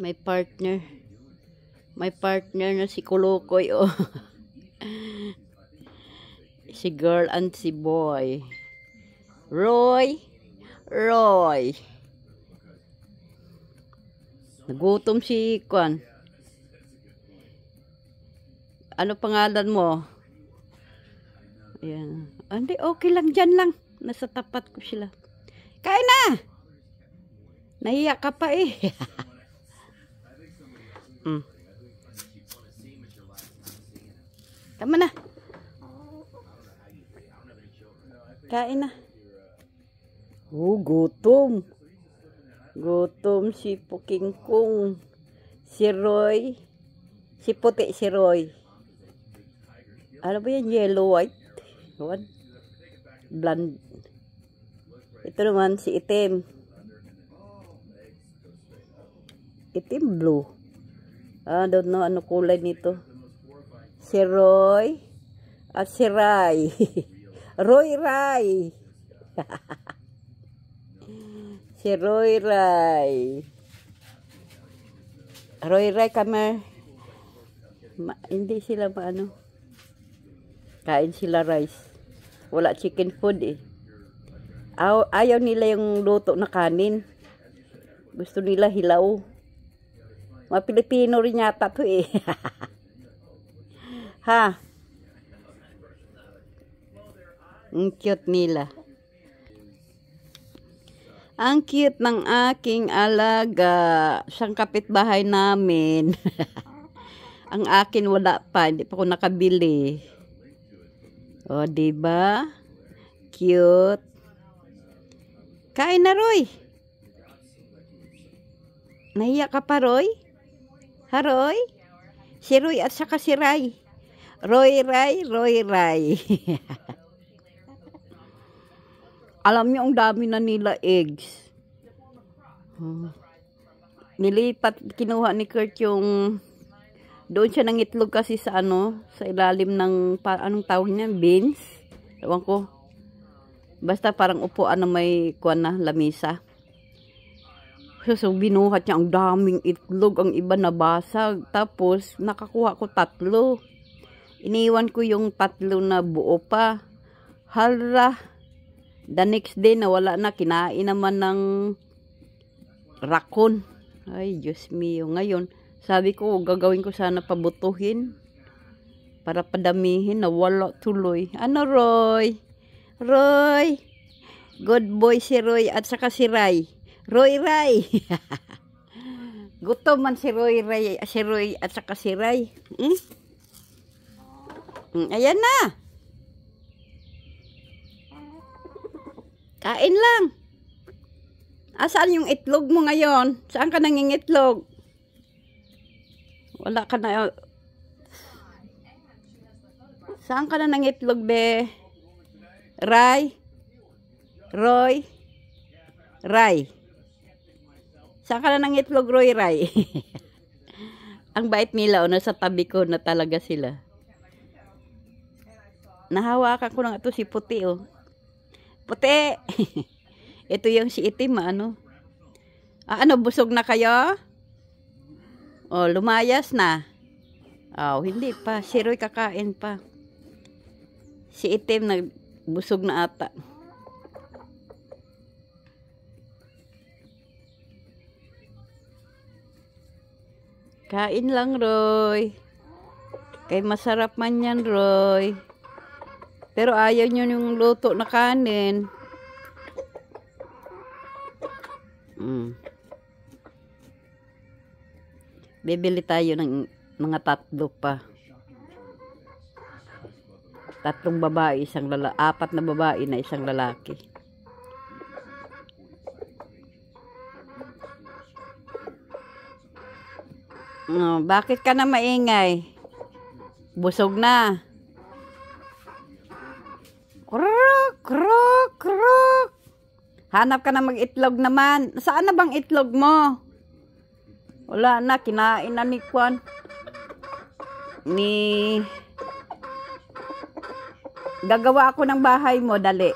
My partner. My partner na si Kulukoy, oh. si girl and si boy. Roy! Roy! Nagutom si Kwan. Ano pangalan mo? Ayan. Ah, hindi, okay lang. Diyan lang. Nasa tapat ko sila. Kain na! Nahiya ka pa eh. Mm. Tama na. Kain na. Oh, gutom. Gutom si Puking Kong. Si Roy. Si Puti si Roy. Ano ba yan? Yellow white? What? Blonde. Ito naman si Itim. Itim blue. I don't know ano kulay nito. Si Roy at si Ray. Roy Ray. si Roy Ray. Roy Ray kami. Ma hindi sila ba ano? Kain sila rice. Wala chicken food eh. Ayaw, nila yung luto na kanin. Gusto nila hilaw. Mga Pilipino rin yata to eh. ha? Ang cute nila. Ang cute ng aking alaga. Siyang kapitbahay namin. Ang akin wala pa. Hindi pa ako nakabili. O, ba? Diba? Cute. Kain na, Roy. Nahiya ka pa, Roy? Haroy? Si Roy at saka si Ray. Roy Ray, Roy Ray. Alam niyo ang dami na nila eggs. Hmm. Nilipat, kinuha ni Kurt yung doon siya nangitlog kasi sa ano, sa ilalim ng, pa, anong tawag niya, beans? Ewan ko. Basta parang upuan na may kuwan na, lamisa. So, binuhat niya ang daming itlog, ang iba nabasag. Tapos, nakakuha ko tatlo. Iniwan ko yung tatlo na buo pa. Hala, the next day na na, kinain naman ng rakon. Ay, Diyos mio. Ngayon, sabi ko, gagawin ko sana pabutuhin para padamihin Nawala tuloy. Ano, Roy? Roy? Good boy si Roy at saka si Ray. Roy Ray. Gutom man si Roy Ray, si Roy at saka si Ray. Hmm? Hmm, ayan na. Kain lang. Asan yung itlog mo ngayon? Saan ka nangingitlog? Wala ka na... Oh. Saan ka na nangitlog, be? Ray? Roy? Ray? Saka na ng itlog Roy Ray. Ang bait nila o oh, nasa tabi ko na talaga sila. Nahawakan ko ng ito si puti o. Oh. Puti! ito yung si itim ah, ano. Ah, ano, busog na kayo? Oh, lumayas na. Oh, hindi pa. Si Roy kakain pa. Si itim na busog na ata. Kain lang, Roy. Kay masarap man yan, Roy. Pero ayaw nyo yung luto na kanin. Mm. Bibili tayo ng mga tatlo pa. Tatlong babae, isang lalaki. Apat na babae na isang lalaki. Oh, bakit ka na maingay? Busog na. Krok, krok, krok. Hanap ka na mag-itlog naman. Saan na bang itlog mo? Wala na, kinain na ni Kwan. Ni... Gagawa ako ng bahay mo, dali.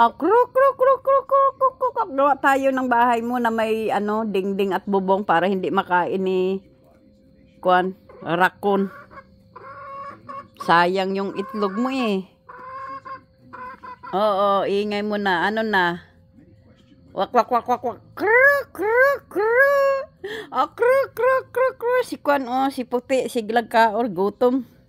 Ah, kruk, kruk, kruk, kruk, kruk, kruk, kruk. Gawa tayo ng bahay mo na may ano, dingding at bubong para hindi makain ni Kwan, rakon. Sayang yung itlog mo eh. Oo, ingay mo na. Ano na? Wak, wak, wak, wak, wak. Kruk, kruk, kruk. Ah, kruk, kruk, kruk, kruk. Si Kwan, oh, si Puti, si glagka or gutom.